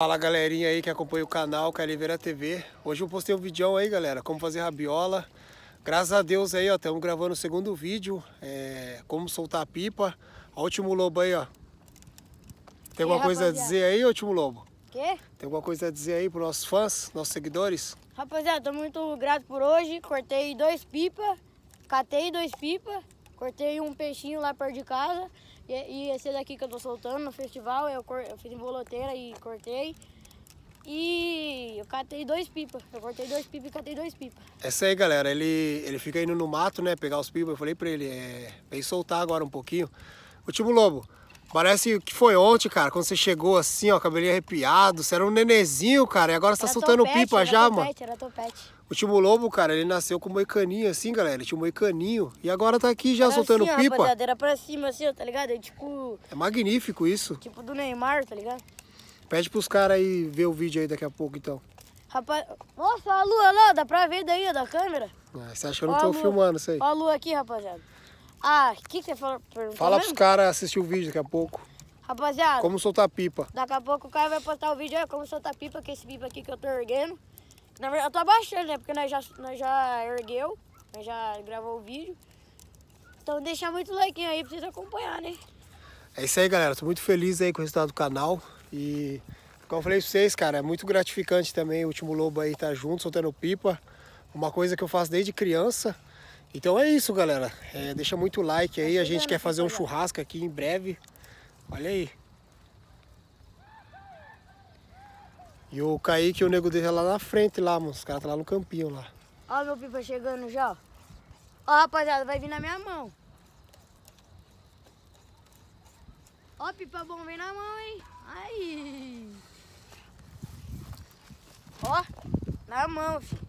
Fala galerinha aí que acompanha o canal Caliveira TV Hoje eu postei um vídeo aí galera, como fazer rabiola Graças a Deus aí ó, estamos gravando o segundo vídeo é, Como soltar a pipa Ó o último lobo aí ó Tem alguma coisa a dizer aí, último lobo? Quê? Tem alguma coisa a dizer aí pros nossos fãs, nossos seguidores? Rapaziada, tô muito grato por hoje Cortei dois pipa, catei dois pipa Cortei um peixinho lá perto de casa. E, e esse daqui que eu tô soltando no festival, eu, eu fiz em boloteira e cortei. E eu catei dois pipas. Eu cortei dois pipas e catei dois pipas. Essa aí, galera. Ele, ele fica indo no mato, né? Pegar os pipas. Eu falei pra ele, é, vem soltar agora um pouquinho. Último Lobo, Parece que foi ontem, cara, quando você chegou assim, ó, cabelinho arrepiado, você era um nenenzinho, cara, e agora você tá soltando topete, pipa já, topete, mano. Era topete. O Timo Lobo, cara, ele nasceu com moicaninho assim, galera, ele tinha um moicaninho, e agora tá aqui já era assim, soltando assim, pipa. Rapaziada, era pra cima assim, ó, tá ligado? É tipo... É magnífico isso. Tipo do Neymar, tá ligado? Pede pros caras aí ver o vídeo aí daqui a pouco, então. Rapaz, nossa, a lua lá, dá pra ver daí, ó, da câmera. Ah, você acha que eu não tô filmando isso aí? Ó a lua aqui, rapaziada. Ah, o que você falou? Fala pros caras assistir o vídeo daqui a pouco. Rapaziada. Como soltar pipa. Daqui a pouco o cara vai postar o vídeo, é como soltar pipa, que esse pipa aqui que eu tô erguendo. Na verdade, eu tô abaixando, né? Porque nós já, nós já ergueu, nós já gravou o vídeo. Então deixa muito like aí pra vocês acompanhar, né? É isso aí, galera. Tô muito feliz aí com o resultado do canal. E como eu falei pra vocês, cara, é muito gratificante também o Último Lobo aí tá junto, soltando pipa. Uma coisa que eu faço desde criança, então é isso, galera. É, deixa muito like aí. A gente quer fazer um churrasco aqui em breve. Olha aí. E o Kaique, o nego dele é lá na frente lá, mano. Os caras tá lá no campinho lá. Ó meu pipa chegando já. Ó, rapaziada, vai vir na minha mão. Ó, pipa bom, vem na mão, hein. Aí. Ó, na mão, filho.